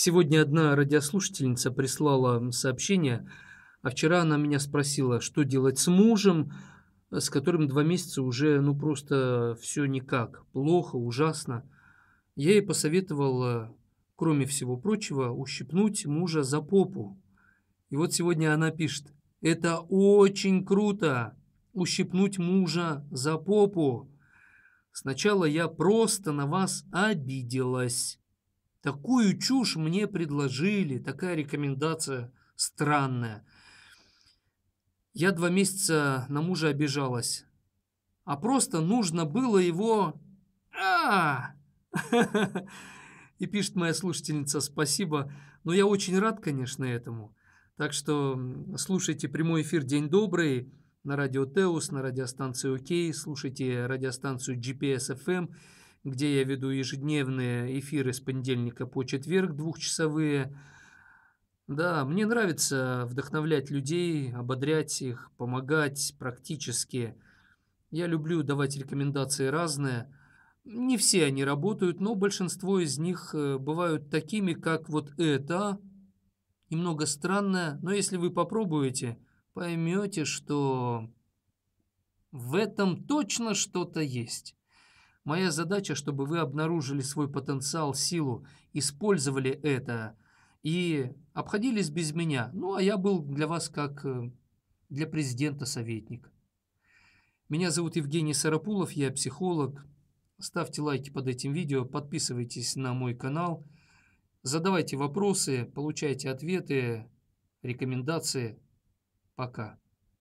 Сегодня одна радиослушательница прислала сообщение, а вчера она меня спросила, что делать с мужем, э, с которым два месяца уже, ну, просто все никак, плохо, ужасно. Я ей посоветовала, кроме всего прочего, ущипнуть мужа за попу. И вот сегодня она пишет, это очень круто, ущипнуть мужа за попу. Сначала я просто на вас обиделась. Такую чушь мне предложили, такая рекомендация странная. Я два месяца на мужа обижалась, а просто нужно было его... а, -а, -а! И пишет моя слушательница, спасибо, но я очень рад, конечно, этому. Так что слушайте прямой эфир «День добрый» на радио Теус, на радиостанции ОК, слушайте радиостанцию GPS-FM, где я веду ежедневные эфиры с понедельника по четверг двухчасовые. Да, мне нравится вдохновлять людей, ободрять их, помогать практически. Я люблю давать рекомендации разные. Не все они работают, но большинство из них э, бывают такими, как вот это. Немного странное, но если вы попробуете, поймете, что в этом точно что-то есть. Моя задача, чтобы вы обнаружили свой потенциал, силу, использовали это и обходились без меня. Ну, а я был для вас как э, для президента советник. Меня зовут Евгений Сарапулов, я психолог. Ставьте лайки под этим видео, подписывайтесь на мой канал, задавайте вопросы, получайте ответы, рекомендации. Пока.